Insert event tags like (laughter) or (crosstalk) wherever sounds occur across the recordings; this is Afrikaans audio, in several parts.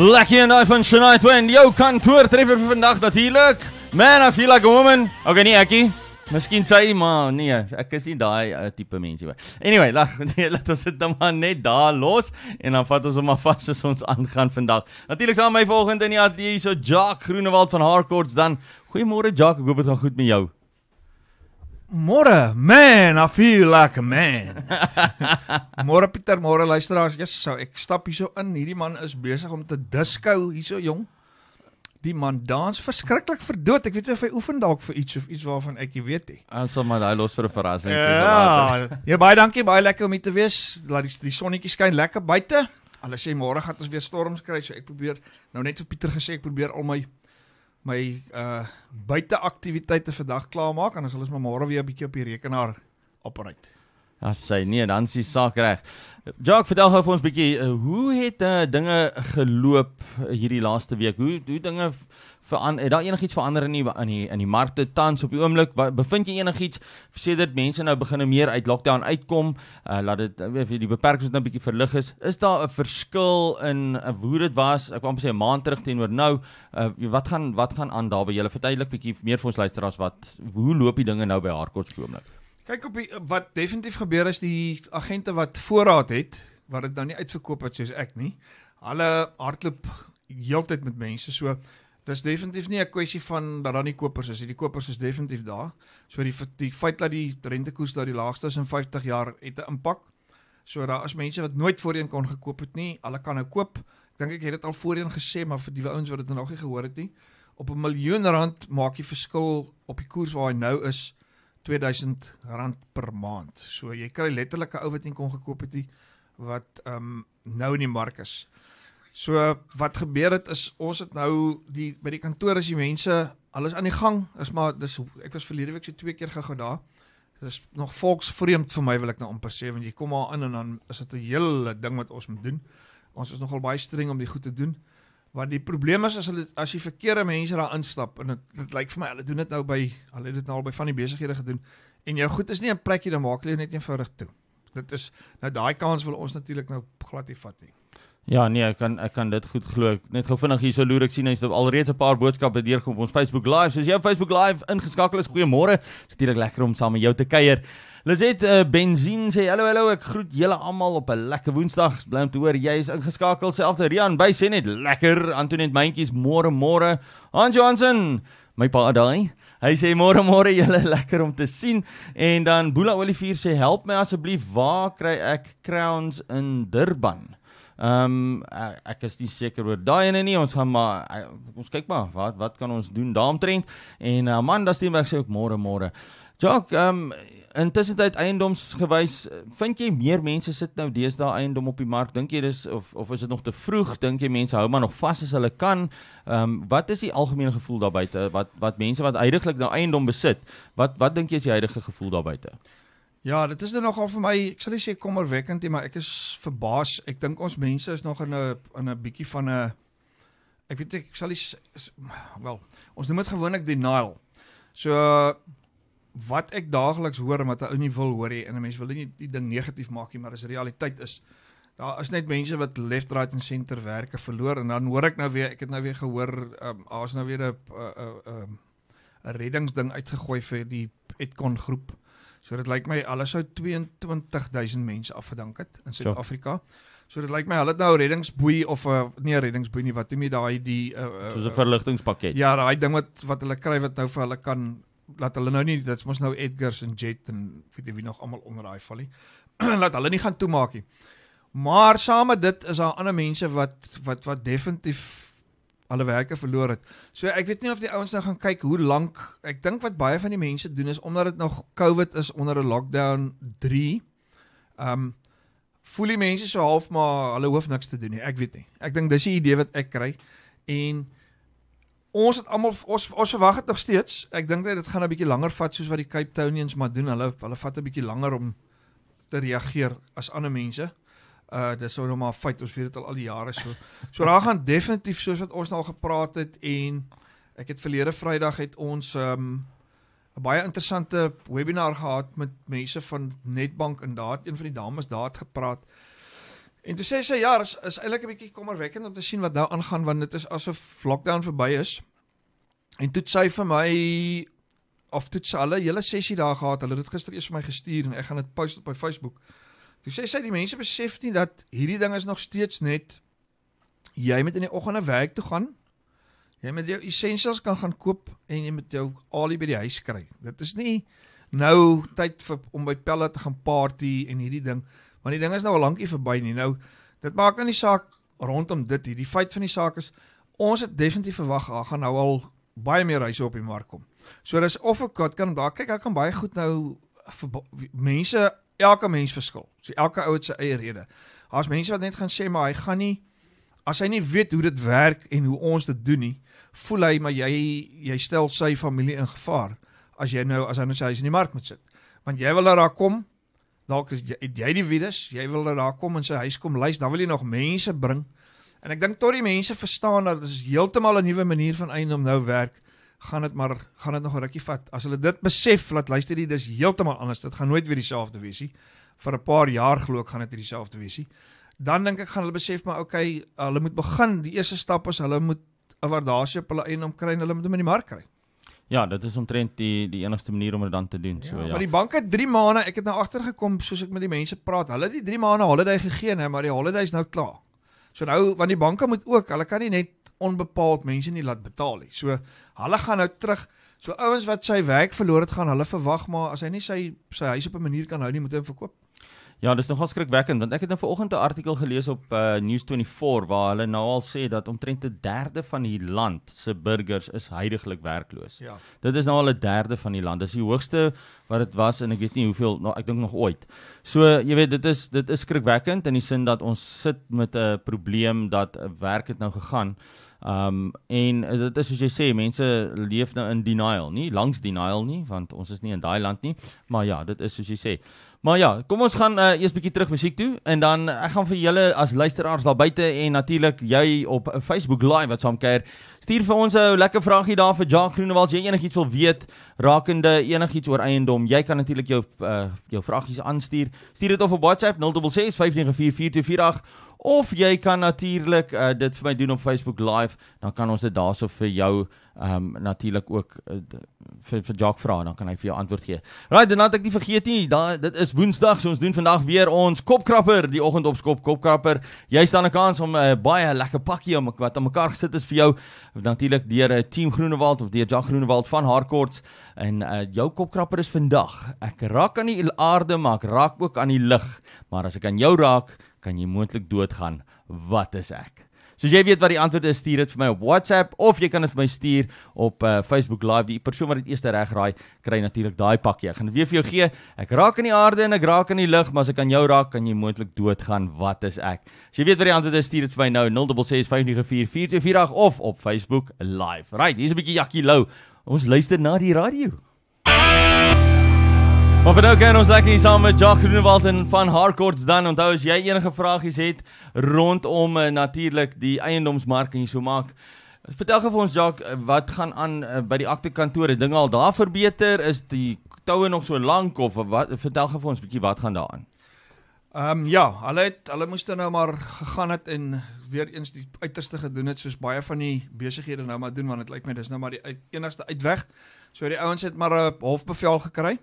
Lekkie en daai van Shania Twain. Jou kantoor treffer vir vandag natuurlik. Man, I feel like a woman. Okay, nie ekkie. Miskien sy, maar nee, ek is nie daai uh, eh, tipe mensie hoor. Anyway, la, (laughs) nee, laat ons dit nou maar net daar los en dan vat ons hom maar vas as ons aangaan vandag. Natuurlik sal my volgende in die ateljee so Jacques Groenewald van Harcourts dan. Goeiemôre Jacques, ek hoop dit gaan goed met jou. Môre, man, I feel like a man. (laughs) môre Pieter, môre luisteraars. Ja, sou ek stap hierso in. Hierdie man is besig om te disco hierso jong. Die man dans verskriklik verdoet. Ek weet nie of hy oefen dalk vir iets of iets waarvan ek nie weet nie. Ons sal maar daai los vir 'n verrassing. Ja, (laughs) ja, baie dankie. Baie lekker om hier te wees. Laat die, die sonnetjie skyn lekker buite. Hulle sê môre gaan ons weer storms kry, so ek probeer nou net vir Pieter gesê ek probeer al my my uh buiteaktiwiteite vandag klaar maak en dan sal ons maar môre weer 'n bietjie op die rekenaar operate. Ja, sê nee, dan is die saak reg. Jacques, vertel gou vir ons 'n bietjie, uh, hoe het uh, dinge geloop uh, hierdie laaste week? Hoe hoe dinge verander daar enigiets verander in die, in die in die markte tans op die oomblik bevind jy enigiets sedert mense nou begin meer uit lockdown uitkom uh, laat dit die beperkings nou bietjie verlig is is daar 'n verskil in uh, hoe dit was ek wou net sê 'n maand terug teenoor nou uh, wat gaan wat gaan aan daar by julle verduidelik bietjie meer vir ons luisteraars wat hoe loop die dinge nou by Harcourt op die oomblik kyk op die, wat definitief gebeur is die agente wat voorraad het wat dit dan nou nie uitverkoop het soos ek nie hulle hardloop heeltyd met mense so Dis definitief nie 'n kwessie van dat daar nie kopers is nie. Die kopers is definitief daar. So die die feit dat die rentekoers daar die laagste is in 50 jaar het 'n impak. So daar is mense wat nooit voorheen kon gekoop het nie, hulle kan nou koop. Ek dink ek het dit al voorheen gesê, maar vir die ouens wat dit nou nog nie gehoor het nie, op 'n miljoen rand maak jy verskil op die koers waar hy nou is, R2000 per maand. So jy kry letterlik 'n ou wat nie kon gekoop het nie wat ehm um, nou in die mark is. So wat gebeur het is ons het nou die by die kantoor is die mense alles aan die gang. Is maar dis ek was verlede week so twee keer gegaan daar. Dit is nog volksvreemd vir my wil ek nou amper sê want jy kom maar in en dan is dit 'n hele ding wat ons moet doen. Ons is nogal baie streng om die goed te doen. Wat die probleem is as hulle as die verkeerde mense daar instap en dit dit lyk vir my hulle doen dit nou by hulle het dit nou al by van die besighede gedoen en jou goed is nie 'n plekjie dan maak hulle net eenvoudig toe. Dit is nou daai kans wil ons natuurlik nou glad nie vat nie. Ja, nee, ek kan ek kan dit goed glo. Net gou vinnig hier so loer ek sien hy's nou alreeds 'n paar boodskappe deurkom op ons Facebook Live. As jy op Facebook Live ingeskakel is, goeiemôre. Dit is natuurlik lekker om saam met jou te kuier. Liset uh, eh, Benzin sê hallo hallo, ek groet julle almal op 'n lekker Woensdag. Bly om te hoor jy is ingeskakel. Selfde Rian by sê net lekker. Antoinette Mentjies môre môre. Hans Johnson, my pa daai. Hy sê môre môre julle (laughs) lekker om te sien en dan Boela Olivier sê help my asseblief, waar kry ek crowns in Durban? Ehm um, ek is nie seker oor daai ene nie. Ons gaan maar ons kyk maar wat wat kan ons doen daamtrend. En uh, man, da steem ek sê ook môre môre. Jock, ehm um, intussen tyd eiendomsgewys, vind jy meer mense sit nou deesdae eiendom op die mark? Dink jy dis of of is dit nog te vroeg? Dink jy mense hou maar nog vas as hulle kan? Ehm um, wat is die algemene gevoel daar buite? Wat wat mense wat heuidiglik nou eiendom besit, wat wat dink jy is die huidige gevoel daar buite? Ja, dit is nou nogal vir my, ek sal nie sê kommerwekkend nie, maar ek is verbaas. Ek dink ons mense is nog in 'n in 'n bietjie van 'n ek weet ek sal nie wel, ons noem dit gewoonlik denial. So wat ek daagliks hoor wat 'n ou nie wil hoor nie en 'n mens wil nie die ding negatief maak nie, maar as realiteit is daar is net mense wat left right en center werke verloor en dan hoor ek nou weer, ek het nou weer gehoor, ehm, daar's um, nou weer 'n 'n 'n reddingsding uitgegooi vir die Etcon groep. So dit lyk my alles sou 22000 mense afgedank het in Suid-Afrika. So dit lyk my hulle het nou reddingsboei of eh, 'n uh, nee reddingsboei nie wat noem jy daai die uh, uh, soos 'n verligtingpakket. Ja, daai ding wat wat hulle kry wat nou vir hulle kan laat hulle nou nie dit's mos nou Edgars en Jet en weet jy wie nog almal onder daai val nie. (clears throat) laat hulle nie gaan toemaak nie. Maar saam met dit is daar ander mense wat wat wat definitief hulle werke verloor het. So ek weet nie of die ouens nou gaan kyk hoe lank ek dink wat baie van die mense doen is omdat dit nog COVID is onder 'n lockdown 3. Ehm um, voel die mense so half maar hulle hoef niks te doen nie. Ek weet nie. Ek dink dis 'n idee wat ek kry en ons het almal ons ons verwag dit nog steeds. Ek dink dit gaan 'n bietjie langer vat soos wat die Cape Townians maar doen. Hulle hulle vat 'n bietjie langer om te reageer as ander mense. Uh dis sou nou maar feit, ons weet dit al al die jare so. So daar gaan definitief soos wat ons nou al gepraat het en ek het verlede Vrydag het ons um 'n baie interessante webinar gehad met mense van Netbank en daar het een van die dames daar het gepraat. En toe sê sy ja, is, is eintlik 'n bietjie kommerwekkend om te sien wat nou aangaan want dit is asof lockdown verby is. En toe sê vir my of toe sê hulle hele sessie daar gehad, hulle het dit gister eers vir my gestuur en ek gaan dit post op my Facebook. Toe sê sy die mense besef nie dat hierdie ding is nog steeds net jy moet in die oggend na werk toe gaan. Jy moet jou essentials kan gaan koop en jy moet jou alie by die huis kry. Dit is nie nou tyd vir om by Pelle te gaan party en hierdie ding want die ding is nou al lankie verby nie. Nou dit maak aan nou die saak rondom dit hier. Die feit van die saak is ons het definitief verwag hy gaan nou al baie meer huise op die mark kom. So dis of ek kan daar kyk ek kan baie goed nou vir mense elke mens verskil. So elke ou het sy eie rede. Daar's mense wat net gaan sê maar hy gaan nie as hy nie weet hoe dit werk en hoe ons dit doen nie, voel hy maar jy jy stel sy familie in gevaar as jy nou as hy nou sy huis in die mark moet sit. Want jy wil dat daar kom dalk is jy, jy die virus, jy wil dat daar kom en sy huis kom lys, dan wil jy nog mense bring. En ek dink tot die mense verstaan dat dit is heeltemal 'n nuwe manier van eiendom nou werk gaan dit maar gaan dit nog 'n rukkie vat. As hulle dit besef dat luister jy dis heeltemal anders. Dit gaan nooit weer dieselfde wees nie. Vir 'n paar jaar glo ek gaan dit weer dieselfde wees nie. Dan dink ek gaan hulle besef maar okay, hulle moet begin. Die eerste stap is hulle moet 'n waardasie op hulle eie naam kry en hulle moet hom in die mark kry. Ja, dit is omtrent die die enigste manier om dit dan te doen. So ja. ja. Maar die banke 3 maande, ek het nou agtergekom soos ek met die mense praat. Hulle het die 3 maande holiday gegee, hè, maar die holiday is nou klaar. So nou want die banke moet ook, hulle kan nie net onbepaald mense nie laat betaal nie. So hulle gaan nou terug. So ouens wat sy werk verloor het, gaan hulle verwag maar as hy nie sy sy huis op 'n manier kan hou nie, moet hy verkoop. Ja, dis nogal skrikwekkend want ek het nou vanoggend 'n artikel gelees op uh, eh, News24 waar hulle nou al sê dat omtrent 'n derde van die land se burgers is heidaglik werkloos. Ja. Dit is nou al 'n derde van die land. Dis die hoogste wat dit was en ek weet nie hoeveel nou ek dink nog ooit. So, jy weet, dit is dit is skrikwekkend in die sin dat ons sit met 'n probleem dat eh, werk het nou gegaan. Um en dit is soos jy sê, mense leef nou in denial, nie langs denial nie, want ons is nie in daai land nie. Maar ja, dit is soos jy sê. Maar ja, kom ons gaan uh, eers bietjie terug musiek toe en dan ek gaan vir julle as luisteraars daar buite en natuurlik jy op Facebook Live wat saamkeer, stuur vir ons 'n lekker vraagie daar vir Jacques Groenewald, as jy enigiets wil weet rakende enigiets oor eiendom, jy kan natuurlik jou uh, jou vragies aanstuur. Stuur dit of op WhatsApp 0665944248 of jy kan natuurlik uh, eh, dit vir my doen op Facebook live dan kan ons dit daarso vir jou ehm um, natuurlik ook uh, vir vir Jock vra dan kan hy vir jou antwoord gee. Right, dan het ek nie vergeet nie. Da dit is Woensdag, so ons doen vandag weer ons kopkrapper, die oggend op skop kopkrapper. Jy staan 'n kans om 'n uh, eh, baie lekker pakkie om wat aan mekaar gesit is vir jou natuurlik deur 'n team Groenewald of deur Jock Groenewald van Harcourts en uh, jou kopkrapper is vandag. Ek raak aan die aarde, maar ek raak ook aan die lig, maar as ek aan jou raak, kan jy moontlik doodgaan. Wat is ek? Soos jy weet wat die antwoord is, stuur dit vir my op WhatsApp of jy kan dit vir my stuur op uh, Facebook Live. Die persoon wat dit eers reg raai, kry natuurlik daai pakkie. Ek gaan dit weer vir jou gee. Ek raak in die aarde en ek raak in die lug, maar as ek aan jou raak, kan jy moontlik doodgaan. Wat is ek? As jy weet wat die antwoord is, stuur dit vir my nou 0665944248 of op Facebook Live. Right, hier's 'n bietjie Jackie Lou. Ons luister na die radio. Maar vir nou kan ons lekker hier saam met Jacques Groenewald en van Harcourts dan onthou as jy enige vragies het rondom eh, natuurlik die eiendomsmark en hierso maak vertel gou vir ons Jacques eh, wat gaan aan eh, by die akte kantore dinge al daar verbeter is die toue nog so lank of wat vertel gou vir ons bietjie wat gaan daaraan Ehm um, ja, hulle het, hulle moes dit nou maar gegaan het en weer eens die uiterste gedoen het soos baie van die besighede nou maar doen want dit lyk my dis nou maar die uit, enigste uitweg. So die ouens het maar 'n hofbevel gekry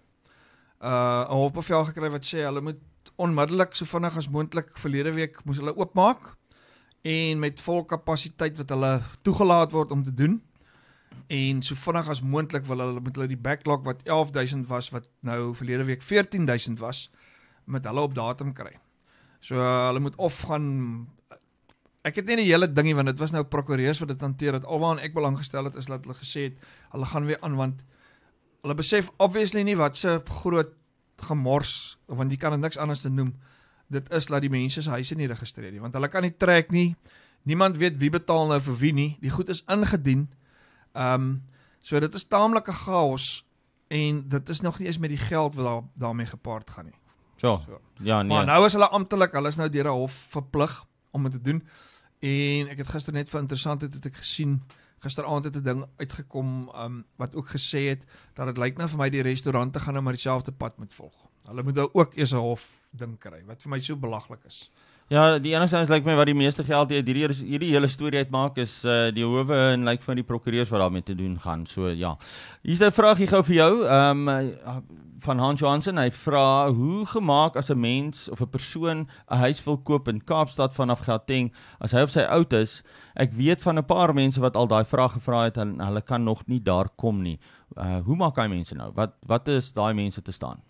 uh 'n hofbevel gekry wat sê hulle moet onmiddellik so vinnig as moontlik verlede week moes hulle oopmaak en met volle kapasiteit wat hulle toegelaat word om te doen en so vinnig as moontlik wil hulle met hulle die backlog wat 11000 was wat nou verlede week 14000 was met hulle op datum kry. So uh, hulle moet of gaan ek het net die hele dingie want dit was nou prokureurs wat dit hanteer het. Alwaar ek belang gestel het is dat hulle gesê het hulle gaan weer aan want hulle besef obviously nie wat se groot gemors want jy kan dit niks anders noem. Dit is dat die mense se huise nie geregistreer nie want hulle kan nie trek nie. Niemand weet wie betaal nou vir wie nie. Die goed is ingedien. Ehm um, so dit is taamlike chaos en dit is nog nie eens met die geld wat daar, daarmee gepaard gaan nie. So. so. Ja, nee. Maar nou is hulle amptelik, hulle is nou deur 'n hof verplig om dit te doen. En ek het gister net vir interessantheid het ek gesien gisteraand het 'n ding uitgekom um, wat ook gesê het dat dit lyk nou vir my die restaurante gaan nou maar dieselfde pad moet volg. Hulle moet nou ook eers 'n hof ding kry wat vir my so belaglik is. Ja, die enigste ding is lyk like my wat die meeste geld uit hierdie hierdie hele storie uitmaak is uh die howe en lyk like, van die prokureurs wat daarmee te doen gaan. So ja. Hier's 'n vraagie gou vir jou. Ehm um, van Hans Johansen, hy vra hoe gemaak as 'n mens of 'n persoon 'n huis wil koop in Kaapstad vanaf Gauteng as hy op sy oud is. Ek weet van 'n paar mense wat al daai vraag gevra het en hulle kan nog nie daar kom nie. Uh hoe maak daai mense nou? Wat wat is daai mense te staan?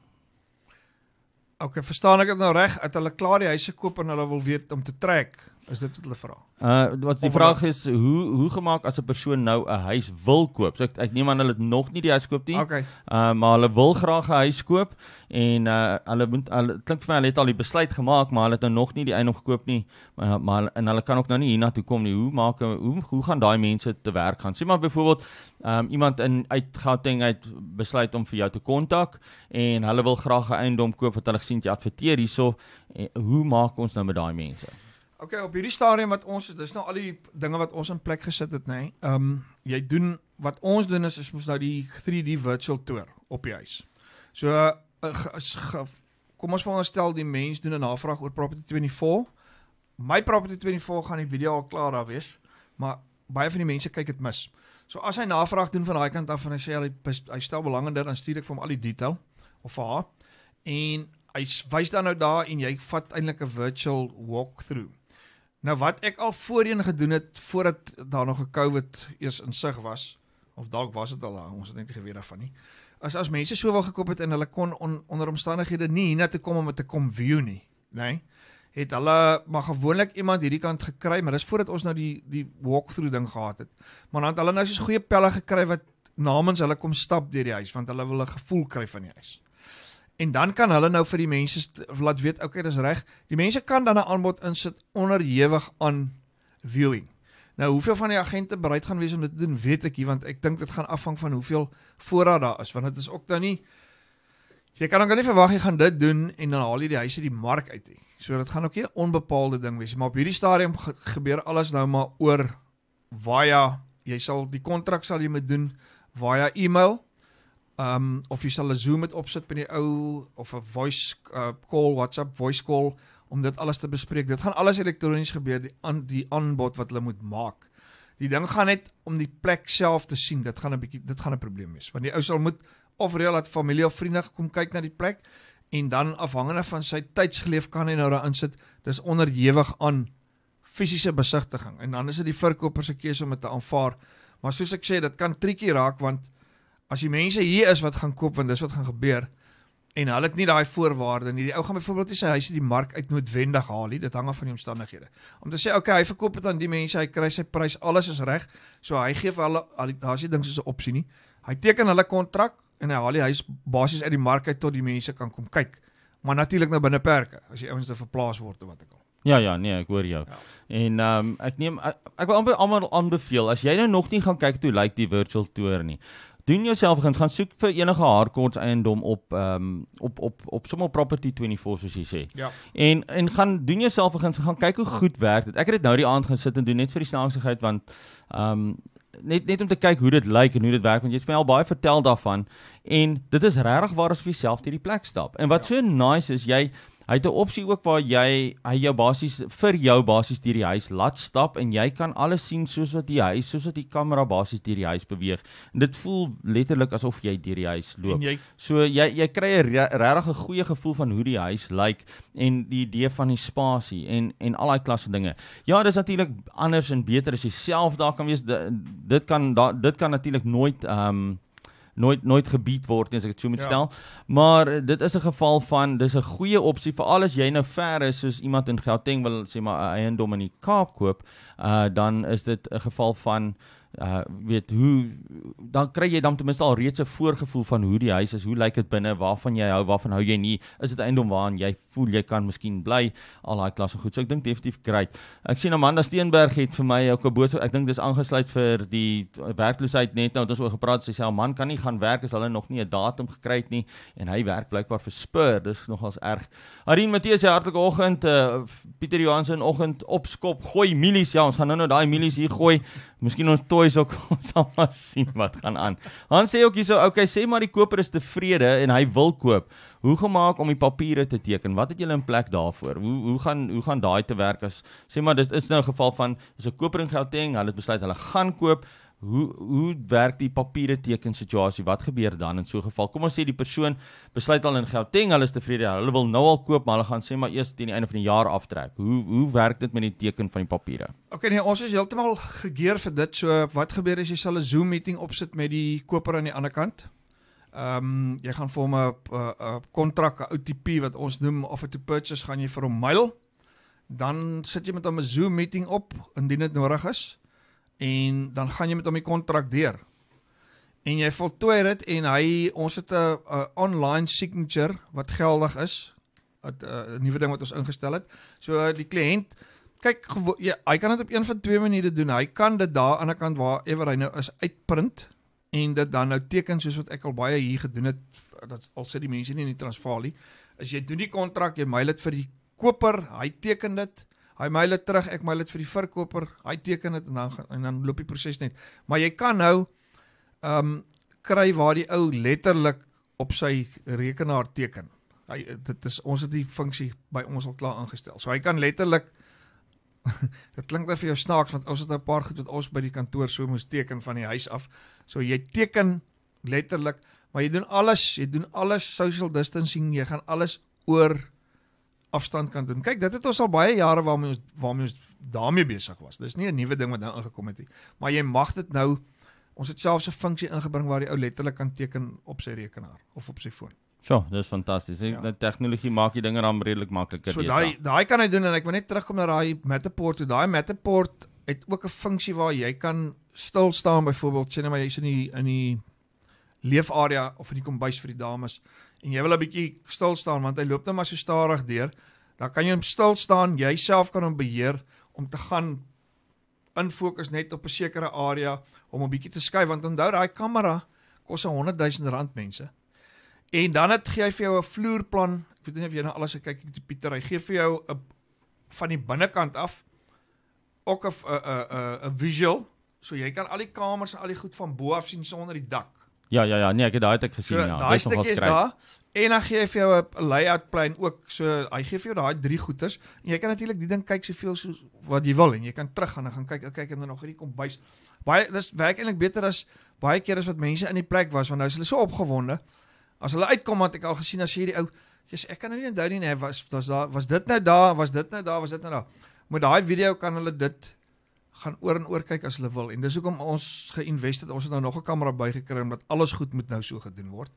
Okay, verstaan ek dit nou reg dat hulle klaar die huise koop en hulle wil weet om te trek? Is dit wat hulle vra? Uh wat die of vraag is hoe hoe gemaak as 'n persoon nou 'n huis wil koop? So ek ek neem aan hulle het nog nie die huis koop nie. Okay. Uh maar hulle wil graag 'n huis koop en uh hulle moet hulle klink vir my hulle het al die besluit gemaak maar hulle het nou nog nie die eiendom gekoop nie. Maar maar en hulle kan ook nou nie hiernatoe kom nie. Hoe maak hoe hoe gaan daai mense te werk gaan? Sien maar byvoorbeeld um iemand in uit Gauteng uit besluit om vir jou te kontak en hulle wil graag 'n eiendom koop wat hulle gesien jy adverteer hierso. Eh, hoe maak ons nou met daai mense? OK, op hierdie stadium wat ons dis nou al die dinge wat ons in plek gesit het, nê. Nee. Ehm um, jy doen wat ons doen is ons mos nou die 3D virtual tour op die huis. So uh, eh, as, kom ons veronderstel die mens doen 'n navraag oor property 24. My property 24 gaan die video al klaar daar wees, maar baie van die mense kyk dit mis. So as hy navraag doen van daai kant af en hy sê hy, hy stel belang in dit, dan stuur ek vir hom al die detail of haar en hy wys dan nou daar en jy vat eintlik 'n virtual walk through. Nou wat ek al voorheen gedoen het voordat daar nog 'n COVID eers insig was of dalk was dit al lank, ons het net nie geweet daarvan nie. As as mense so wil gekoop het en hulle kon on, onder omstandighede nie hierna toe kom om te kom view nie, né? Nee, het hulle maar gewoonlik iemand hierdie kant gekry, maar dis voordat ons nou die die walk through ding gehad het. Maar dan het hulle nou so 'n goeie pelle gekry wat namens hulle kom stap deur die huis want hulle wil 'n gevoel kry van die huis. En dan kan hulle nou vir die mense laat weet, okay, dis reg. Die mense kan dan 'n aanbod insit onderhewig aan viewing. Nou, hoeveel van die agente bereid gaan wees om dit te doen, weet ek nie, want ek dink dit gaan afhang van hoeveel voorraad daar is, want dit is ook dan nou nie jy kan dan nou kan nie verwag jy gaan dit doen en dan haal jy die huise die mark uit nie. So dit gaan ook 'n onbepaalde ding wees, maar op hierdie stadium gebeur alles nou maar oor via jy sal die kontrak sal jy moet doen via e-mail. Ehm um, of jy sal 'n Zoom met opsit by die ou of 'n voice uh, call, WhatsApp voice call om dit alles te bespreek. Dit gaan alles elektronies gebeur die aan die aanbod wat hulle moet maak. Die ding gaan net om die plek self te sien. Dit gaan 'n bietjie dit gaan 'n probleem wees want die ou sal moet of reël dat familie of vriende kom kyk na die plek en dan afhangende van sy tydsgeleef kan hy nou daar insit. Dis onderhewig aan fisiese besigtiging en dan is dit die verkoper se keuse om dit te aanvaar. Maar soos ek sê, dit kan triekie raak want as die mense hier is wat gaan koop want dis wat gaan gebeur en hulle het nie daai voorwaarde nie. Die ou gaan byvoorbeeld nie sy huis uit die mark uit noodwendig haal nie. Dit hang af van die omstandighede. Om te sê okay, hy verkoop dit aan die mense, hy kry sy prys, alles is reg. So hy gee vir hulle al daar's nie ding soos 'n opsie nie. Hy teken hulle kontrak en hy haal die huis basies uit die mark uit tot die mense kan kom kyk. Maar natuurlik nou binne perke as die ouens te verplaas word of wat ook al. Ja ja, nee, ek hoor jou. Ja. En ehm um, ek neem ek, ek wil almal aanbeveel as jy nou nog nie gaan kyk toe lyk like die virtual tour nie doen jouself gans gaan soek vir enige haarkorts eiendom op ehm um, op op op sommer property 24 soos jy sê. Ja. En en gaan doen jouself gans gaan kyk hoe goed werk dit. Ek het dit nou die aand gaan sit en doen net vir die snaaksigheid want ehm um, net net om te kyk hoe dit lyk en hoe dit werk want jy het my al baie vertel daarvan en dit is regtig waar as jy self hierdie plek stap. En wat ja. so nice is jy Hy het 'n opsie ook waar jy hy jou basies vir jou basies deur die huis laat stap en jy kan alles sien soos wat die huis soos wat die kamera basies deur die huis beweeg. En dit voel letterlik asof jy deur die huis loop. Jy, so jy jy kry 'n regtig 'n goeie gevoel van hoe die huis lyk en die idee van die spasie en en al daai klas van dinge. Ja, dis natuurlik anders en beter as jy self daar kan wees. Dit, dit kan da, dit kan natuurlik nooit ehm um, nooit nooit gebied word nie as ek dit so moet ja. stel. Maar eh, dit is 'n geval van dis 'n goeie opsie vir al as jy nou ver is soos iemand in Gauteng wil sê maar 'n eh, eiendom in die Kaap koop, uh, dan is dit 'n geval van uh weet hoe dan kry jy dan ten minste al reeds 'n voorgevoel van hoe die huis is, hoe lyk dit binne, waarvan jy hou, waarvan hou jy nie, is dit eiendom waarin jy voel jy kan miskien bly, al daai klasse goed. So ek dink definitief great. Ek sien Amanda Steenberg het vir my ook 'n boodskap. Ek dink dis aangesluit vir die werkloosheid net nou wat ons oor gepraat het. Sy sê haar man kan nie gaan werk as hulle nog nie 'n datum gekry het nie en hy werk blykbaar vir Spur. Dis nogals erg. Arin Matthees, hartlike oggend. Uh, Pieter Johansen, oggend opskop, gooi milies. Ja, ons gaan nou-nou daai milies hier gooi. Miskien ons toy boys ook sal (laughs) maar sien wat gaan aan. Hans sê ook hierso, okay, sê maar die koper is tevrede en hy wil koop. Hoe gemaak om die papiere te teken? Wat het julle in plek daarvoor? Hoe hoe gaan hoe gaan daai te werk as sê maar dis is nou 'n geval van is 'n koper in Gauteng, hulle het besluit hulle gaan koop hoe hoe werk die papiere teken situasie? Wat gebeur dan in so 'n geval? Kom ons sê die persoon besluit al in Gauteng, hulle is tevrede, hulle wil nou al koop, maar hulle gaan sê maar eers teen die einde van die jaar aftrek. Hoe hoe werk dit met die teken van die papiere? OK nee, ons is heeltemal gegeer vir dit. So wat gebeur as jy sal 'n Zoom meeting opsit met die koper aan die ander kant? Ehm um, jy gaan vir hom 'n 'n kontrak, 'n OTP wat ons noem of a to purchase gaan jy vir hom mail. Dan sit jy met hom 'n Zoom meeting op indien dit nodig is. Uh en dan gaan jy met hom die kontrak deur. En jy voltooi dit en hy ons het 'n online signature wat geldig is. Eh, 'n nuwe ding wat ons ingestel het. So eh, die kliënt kyk ja, hy kan dit op een van twee maniere doen. Hy kan dit daar aan die ander kant waar ewer hy nou is uitprint en dit dan nou teken soos wat ek al baie hier gedoen het. Dat al sit die mense nie in die Transvaalie. As jy doen die kontrak, jy mail dit vir die koper, hy teken dit Hy mail dit terug, ek mail dit vir die verkoper, hy teken dit en dan en dan loop die proses net. Maar jy kan nou ehm um, kry waar die ou letterlik op sy rekenaar teken. Hy dit is ons het die funksie by ons al klaar aangestel. So hy kan letterlik (laughs) dit klink net nou vir jou snaaks want ons het nou 'n paar goed wat ons by die kantoor so moes teken van die huis af. So jy teken letterlik, maar jy doen alles, jy doen alles social distancing, jy gaan alles oor afstand kan doen. Kyk, dit het ons al baie jare waarmee ons waarmee ons daarmee besig was. Dis nie 'n nuwe ding wat nou ingekom het nie. Maar jy mag dit nou ons het selfs 'n funksie ingebring waar die ou letterlik kan teken op sy rekenaar of op sy foon. So, dis fantasties. Ja. Die tegnologie maak die dinge dan redelik makliker. So daai daai kan hy doen en ek wil net terugkom na daai Matterport. Daai Matterport het ook 'n funksie waar jy kan stil staan byvoorbeeld sien maar jy's in die in die leefarea of in die kombuis vir die dames en jy wil 'n bietjie stil staan want hy loop net maar so stadig deur. Dan kan jy hom stil staan, jouself kan hom beheer om te gaan in fokus net op 'n sekere area om 'n bietjie te skei want onthou daai kamera kos 'n 100 000 rand mense. En dan het gee hy vir jou 'n vloerplan. Ek weet nie of jy nou alles gekyk het te Pieter. Hy gee vir jou 'n van die binnekant af ook 'n 'n 'n visual so jy kan al die kamers en al die goed van bo af sien sonder die dak. Ja ja ja, nee, ek het daai tik gesien so, ja. Daai stukkie is daar. En dan gee hy vir jou 'n layout plan ook. So hy gee vir jou daai drie goeters en jy kan natuurlik die ding kyk soveel so wat jy wil en jy kan terug gaan en gaan kyk, okay, ek het nou nog hierdie kombuis. Baie dis werk eintlik beter as baie kere as wat mense in die plek was want nou is hulle so opgewonde. As hulle uitkom het ek al gesien as hierdie ou, jy's ek kan nou nie onthou nie, nee, was was daar was dit nou daar, was dit nou daar, was dit nou daar. Met daai video kan hulle dit gaan oor en oor kyk as hulle wil en dis hoekom ons geïnvesteer ons het nou nog 'n kamera bygekry omdat alles goed moet nou so gedoen word.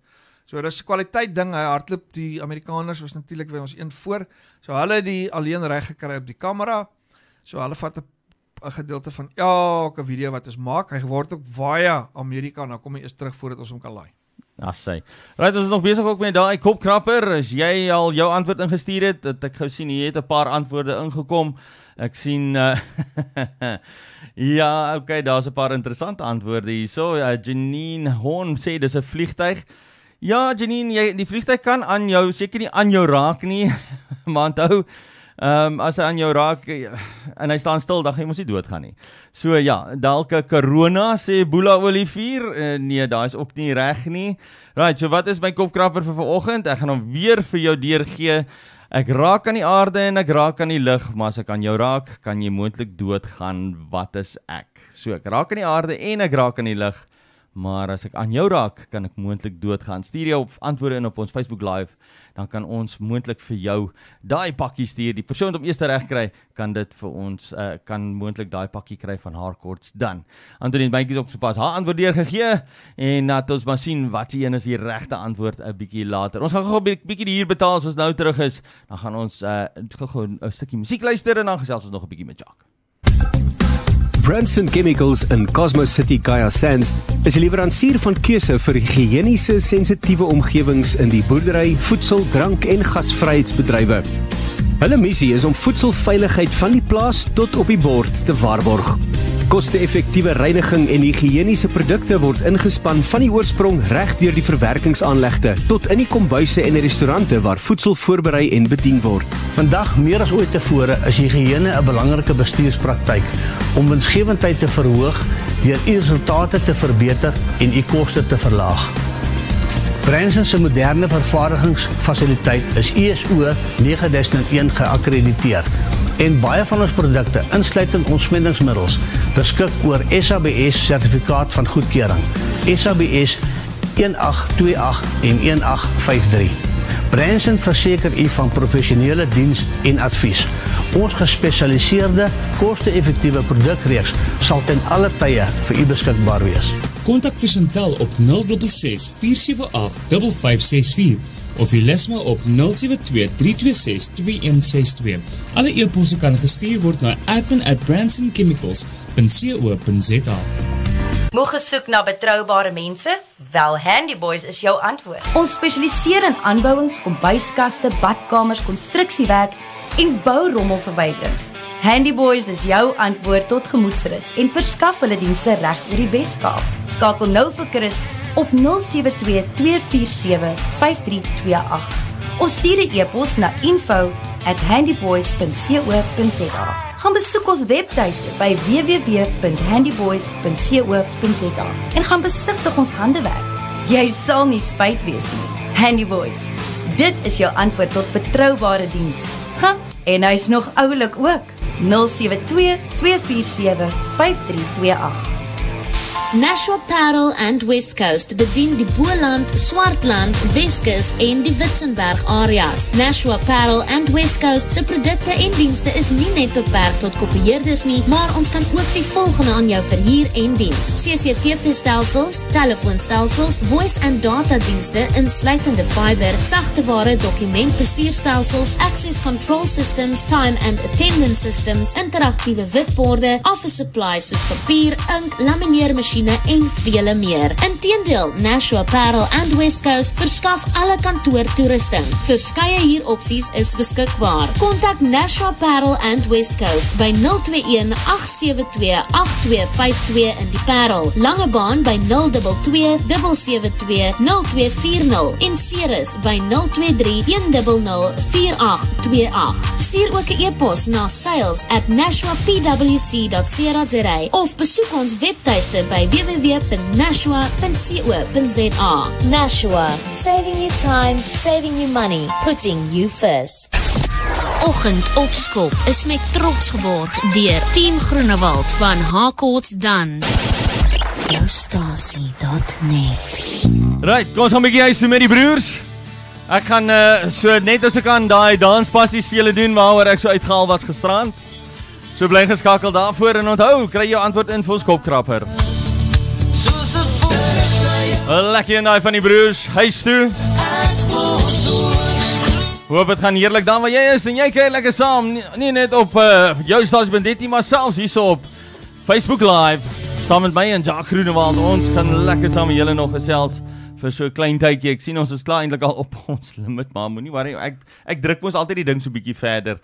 So dis 'n kwaliteit ding. Hy hardloop die Amerikaners was natuurlik by ons een voor. So hulle het die alleen reg gekry op die kamera. So hulle vat 'n gedeelte van elke video wat ons maak. Hy word ook baie Amerika, nou kom hy eers terug voordat ons hom kan laai. Ag sê. Right, ons is nog besig ook met daai kopkrapper. As jy al jou antwoord ingestuur het, het ek gou sien hier het 'n paar antwoorde ingekom. Ek sien uh, (laughs) Ja, okay, daar's 'n paar interessante antwoorde hierso. Uh, Janine Horn sê dis 'n vliegtyg. Ja, Janine, jy die vliegtyg kan aan jou seker nie aan jou raak nie. (laughs) Maar onthou Ehm um, as hy aan jou raak en hy staan stil, dan gaan jy mos nie doodgaan nie. So ja, dalk 'n corona sê Boela Olivier. Uh, nee, daai is ook nie reg nie. Right, so wat is my kopkrapper vir vanoggend? Ek gaan hom weer vir jou deurgee. Ek raak aan die aarde en ek raak aan die lug, maar as ek aan jou raak, kan jy moontlik doodgaan. Wat is ek? So ek raak aan die aarde en ek raak aan die lug maar as ek aan jou raak, kan ek moontlik doodgaan. Stuur jou op antwoorde in op ons Facebook live, dan kan ons moontlik vir jou daai pakkie stuur. Die persoon wat om eers reg kry, kan dit vir ons uh, kan moontlik daai pakkie kry van haar kortes dan. Antonie, baie dankie sopas. Haar antwoord deur gegee en dat ons maar sien wat se een is die regte antwoord 'n eh, bietjie later. Ons gaan gou 'n bietjie die huur betaal as ons nou terug is. Dan gaan ons uh, eh, gou 'n stukkie musiek luister en dan gesels ons nog 'n bietjie met Jacques. Branson Chemicals in Cosmos City, Kaya Sands, is die leweransier van keuse vir higieniese, sensitiewe omgewings in die boerdery, voedsel, drank en gasvryheidsbedrywe. Hulle missie is om voedselveiligheid van die plaas tot op die bord te waarborg koste-effektiewe reiniging en higieniese produkte word ingespan van die oorsprong reg deur die verwerkingsaanlegte tot in die kombuise en restaurante waar voedsel voorberei en bedien word. Vandag meer as ooit tevore is higiëne 'n belangrike bestuurspraktyk om winsgewendheid te verhoog deur u resultate te verbeter en u koste te verlaag. Brandsen se moderne vervaardigingsfasiliteit is e ISO 9001 geakkrediteer en baie van ons produkte, insluitend ons smendingsmiddels, beskik oor SABS sertifikaat van goedkeuring. SABS 1828 en 1853. Branson verseker u van professionele diens en advies. Ons gespesialiseerde, koste-effektiewe produkreeks sal ten alle tye vir u beskikbaar wees. Kontak Presentel op 066 478 5564 of jy les my op 072-326-2162. Alle e-poste kan gestuur word na admin at bransonchemicals.co.za Moe gesoek na betrouwbare mense? Wel Handy Boys is jou antwoord. Ons specialiseer in aanbouwings, kombuiskaste, badkamers, constructiewerk en bouwrommelverweidings. Handy Boys is jou antwoord tot gemoedsrus en verskaf hulle dienste recht oor die beskaaf. Skakel nou vir Christus op 0722475328. Ons stuur 'n e-pos na info@handyboys.co.za. Gaan besoek ons webtuiste by www.handyboys.co.za en gaan besigtig ons handewerk. Jy sal nie spyt wees nie. Handy Boys. Dit is jou antwoord tot betroubare diens. Gaan en hy's nog oulik ook. 072 247 5328 Nashua Paddle and West Coast bedien die Boeland, Swartland, Weskus en die Witsenberg areas. Nashua Paddle and West Coast se producte en dienste is nie net beperk tot kopieerders nie, maar ons kan ook die volgende aan jou verhier en diens. CCTV stelsels, telefoonstelsels, voice and data dienste in sluitende fiber, sachteware dokumentbestuurstelsels, access control systems, time and attendance systems, interactieve witborde, office supplies soos papier, ink, lamineermachine, wasmachine en vele meer. Inteendeel, Nashua Apparel and West Coast verskaf alle kantoortoerusting. Verskye huuropsies is beskikbaar. Kontak Nashua Apparel and West Coast by 021 872 8252 in die Parel, Langebaan by 022 772 0240 en Ceres by 023 100 4828. Stuur ook 'n e-pos na sales@nashuapwc.co.za of besoek ons webtuiste by www.nashua.co.za. Nashua, saving you time, saving you money, putting you first. Oggend opskop is met trots geborg deur Team Groenewald van Hakots dan. Justasie.net. Right, kom ons gaan 'n bietjie huis toe met die broers. Ek gaan uh, so net as ek aan daai danspassies vir julle doen waaroor ek so uitgehaal was gisteraan. So bly geskakel daarvoor en onthou, kry jou antwoord in vir ons kopkrapper. Lekker naai van die broers, huis toe. Hoop dit gaan heerlik daar waar jy is en jy kyk lekker saam, nie net op uh, jou stas bendit nie, maar selfs hierso op Facebook Live. Saam met my en Jacques Groenewald, ons kan lekker saam julle nog gesels vir so 'n klein tydjie. Ek sien ons is klaar eintlik al op (laughs) ons limit, maar moenie worry, ek ek druk mos altyd die ding so bietjie verder.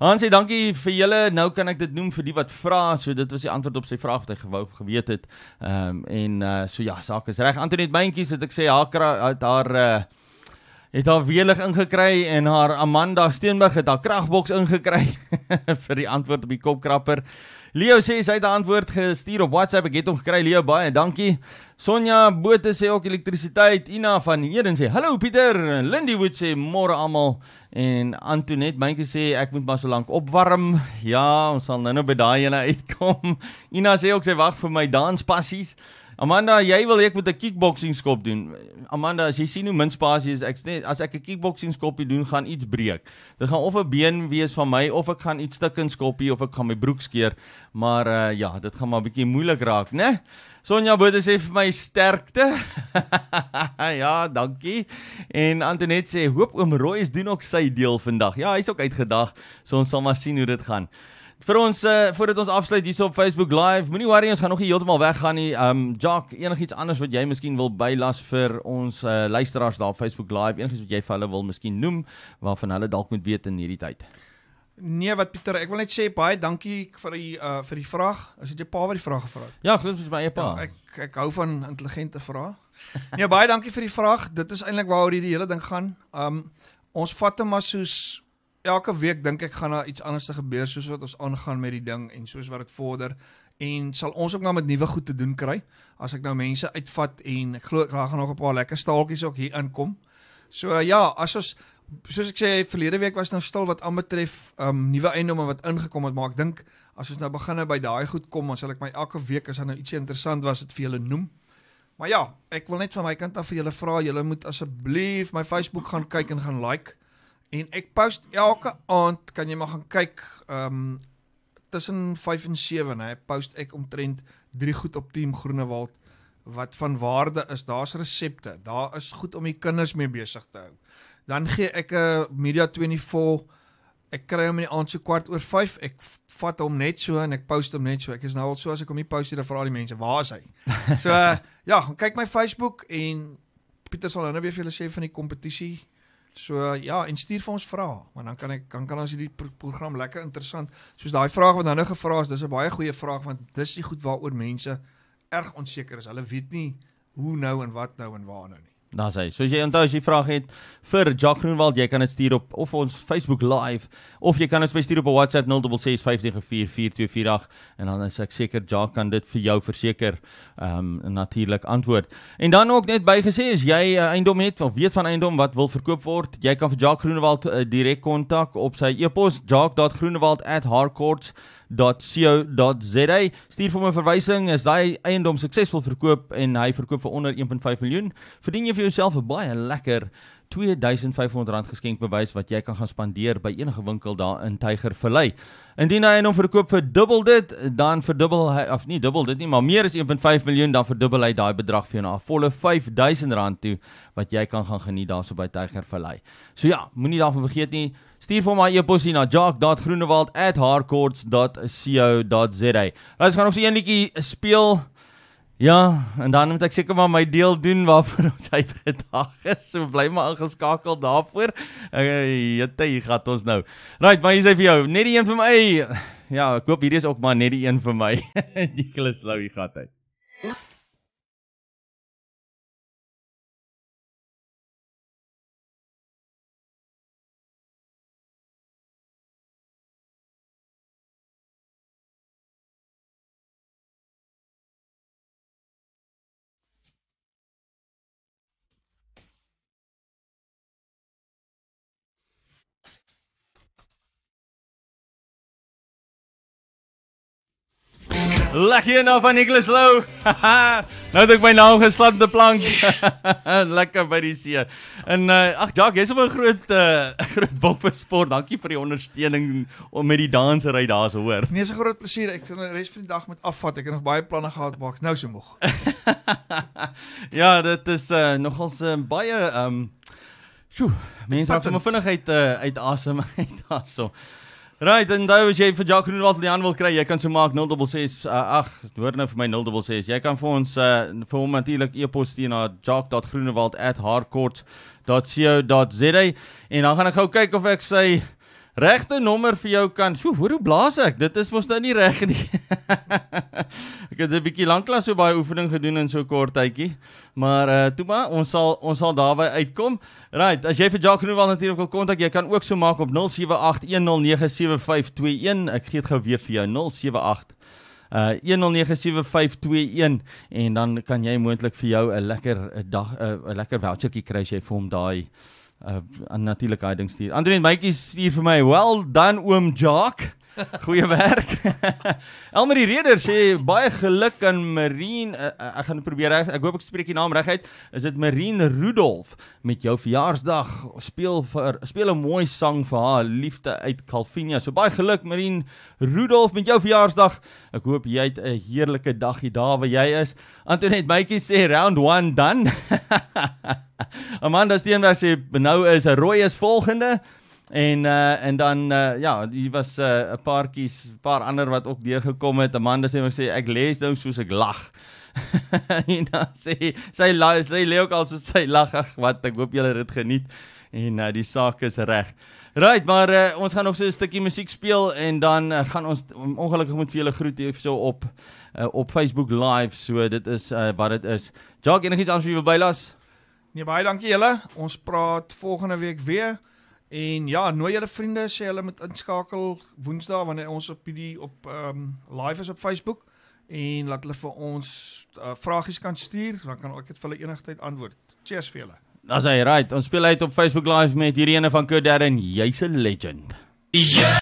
Hansie, dankie vir julle. Nou kan ek dit noem vir die wat vra. So dit was die antwoord op sy vraag wat hy gewou geweet het. Ehm um, en uh, so ja, saak is reg. Antoinette Beentjies het ek sê haar haar uh, het haar weelig ingekry en haar Amanda Steenberg het haar kragboks ingekry (laughs) vir die antwoord op die kopkrapper. Leo sê sy het 'n antwoord gestuur op WhatsApp. Ek het hom gekry Leo baie dankie. Sonja Botha sê ook elektrisiteit. Ina van Eden sê hallo Pieter. Lindy Wood sê môre almal en Antonet Mynke sê ek moet maar so lank opwarm. Ja, ons sal nou-nou by daai hele uitkom. (laughs) Ina sê ook sy wag vir my danspassies. Amanda, jy wil ek moet 'n kickboxing skop doen. Amanda, as jy sien hoe min spasie is, ek sê as ek 'n kickboxing skopie doen, gaan iets breek. Dit gaan of 'n been wees van my of ek gaan iets stik in skopie of ek gaan my broek skeer. Maar uh, ja, dit gaan maar 'n bietjie moeilik raak, né? Sonja Botha sê vir my sterkte. (laughs) ja, dankie. En Antonet sê hoop oom Roy is doen ook sy deel vandag. Ja, hy's ook uitgedag. So ons sal maar sien hoe dit gaan vir ons uh, voordat ons afsluit hierso op Facebook Live, moenie worry ons gaan nog nie heeltemal weggaan nie. Um ehm, Jock, enigiets anders wat jy miskien wil bylas vir ons uh, luisteraars daar op Facebook Live, enigiets wat jy vir hulle wil miskien noem waarvan hulle dalk moet weet in hierdie tyd. Nee, wat Pieter, ek wil net sê baie dankie vir die uh, vir die vraag. As dit jou pa wat die vraag gevra het. Ja, glo dit is my eie pa. Ja, ek ek hou van intelligente vrae. nee, baie dankie vir die vraag. Dit is eintlik waaroor hierdie hele ding gaan. Um ons vat hom as soos elke week dink ek gaan daar iets anders gebeur soos wat ons aangaan met die ding en soos wat dit vorder en sal ons ook nou met nuwe goed te doen kry as ek nou mense uitvat en ek glo daar er gaan nog 'n paar lekker staaltjies ook hier inkom. So eh, ja, as ons soos ek sê verlede week was nou stil wat aanbetref um nuwe eiendomme wat ingekom het, maar ek dink as ons nou begin by daai goed kom, dan sal ek my elke week as daar nou ietsie interessant was, dit vir julle noem. Maar ja, ek wil net van my kant af vir julle vra, julle moet asseblief my Facebook gaan kyk en gaan like. En ek post elke aand, kan jy maar gaan kyk, ehm um, tussen 5 en 7, nê, post ek omtrent drie goed op Team Groenewald wat van waarde is. Daar's resepte, daar is goed om die kinders mee besig te hou. Dan gee ek 'n Media 24. Ek kry hom in die aand so kwart oor 5. Ek vat hom net so en ek post hom net so. Ek is nou al so as ek hom nie post nie, dan vra al die mense, "Waar is hy?" So (laughs) ja, gaan kyk my Facebook en Pieter sal nou net weer vir julle sê van die kompetisie. So ja, en stuur vir ons vrae, want dan kan ek kan kan ons hierdie program lekker interessant. Soos daai vraag wat nou, nou gevra is, dis 'n baie goeie vraag want dis die goed waaroor mense erg onseker is. Hulle weet nie hoe nou en wat nou en waar nou nie. Daar sê, so as jy onthou as jy vrae het vir Jock Groenwald, jy kan dit stuur op of ons Facebook live of jy kan ons by stuur op 'n WhatsApp 0765944248 en dan is ek seker Jock kan dit vir jou verseker ehm um, natuurlik antwoord. En dan ook net bygesê as jy uh, eiendom het of weet van eiendom wat wil verkoop word, jy kan vir Jock Groenwald uh, eh, direk kontak op sy e-pos jock.groenwald@harcourt .co.za stuur vir my verwysing is daai eiendom suksesvol verkoop en hy verkoop vir onder 1.5 miljoen. Verdien jy vir jouself 'n baie lekker R2500 geskenk bewys wat jy kan gaan spandeer by enige winkel daar in Tigervallei. Indien hy hom verkoop vir dubbel dit, dan verdubbel hy of nie dubbel dit nie, maar meer as 1.5 miljoen dan verdubbel hy daai bedrag vir jou na 'n volle R5000 toe wat jy kan gaan geniet daarso by Tigervallei. So ja, moenie daarvan vergeet nie. Stuur vir my e-posie na jack.groenewald@hardcourts.co.za. Ons gaan ons een liedjie speel. Ja, en dan moet ek seker maar my deel doen waarvoor (laughs) ons uitgedaag is. So bly maar ingeskakel daarvoor. Jette, hier gaan ons nou. Right, maar hier is hy vir jou. Net die een vir my. Ja, ek hoop hierdie is ook maar net die een vir my. Niklas (laughs) Louw hier gaan hy. Lucky enough aan Nicholas Lou. nou het ek my naam geslaan op die plank. (laughs) Lekker by die see. En uh, ag Jacques, jy's op 'n groot uh, (laughs) groot bok vir sport. Dankie vir die ondersteuning om met die dansery daar's hoor. Nee, is 'n groot plesier. Ek gaan die res van die dag met afvat. Ek het nog baie planne gehad, maar ek's nou so moeg. (laughs) ja, dit is uh, nogals 'n uh, baie ehm um, Sjoe, mense raak sommer vinnigheid uh, uit asem uit daaroor. Right, en daai was jy vir Jacques Groenewald wat Leon wil kry. Jy kan so maak 066 uh, eh, ag, hoor nou vir my 066. Jy kan vir ons uh, vir hom natuurlik e-pos stuur na jacques.groenewald@hardcourt.co.za en dan gaan ek gou kyk of ek sy Regte nommer vir jou kan. Sjoe, hoor hoe blaas ek. Dit is mos nou nie reg nie. (laughs) ek het 'n bietjie lanklaas so baie oefening gedoen in so kort tydjie. Maar eh uh, toe maar, ons sal ons sal daarby uitkom. Right, as jy vir Jacques genoeg wil natuurlik wil kontak, jy kan ook so maak op 0781097521. Ek gee dit gou weer vir jou 078 eh uh, 1097521 en dan kan jy moontlik vir jou 'n lekker 'n eh, dag eh, 'n lekker voucherkie kry as jy vir hom daai uh, aan natuurlik hy ding stuur. Andreen Maitjie stuur vir my, "Well done oom Jacques." Goeie werk. (laughs) Elmarie Reder sê baie geluk aan Marine. Uh, uh, ek gaan probeer reg. Ek hoop ek spreek die naam reg uit. Is dit Marine Rudolf met jou verjaarsdag? Speel vir speel 'n mooi sang vir haar liefde uit Calvinia. So baie geluk Marine Rudolf met jou verjaarsdag. Ek hoop jy het 'n heerlike dagie daar waar jy is. Antoinette Maitjie sê round 1 done. (laughs) Amanda Steenberg sê nou is eh, rooi is volgende en uh, en dan uh, ja, hier was 'n uh, paar kies, 'n paar ander wat ook deurgekom het. Amanda sê ek sê ek lees nou soos ek lag. (laughs) en dan sê sy la, sy lê ook al soos sy lag. Ag wat ek hoop julle het dit geniet en uh, die saak is reg. Right, maar uh, ons gaan nog so 'n stukkie musiek speel en dan uh, gaan ons mm, ongelukkig moet vir julle groet hier so op uh, op Facebook live. So dit is uh, wat dit is. Jock enigiets anders wie verbylas? Nee, baie dankie julle. Ons praat volgende week weer. En ja, nooi julle vriende, sê hulle moet inskakel Woensdae wanneer ons op die op ehm um, live is op Facebook en laat hulle vir ons uh, vragies kan stuur, dan kan ek dit vir hulle enigtyd antwoord. Cheers vir julle. Asai, right. Ons speel uit op Facebook live met hierdie ene van Kudder en jy's 'n legend. Yeah. Ja!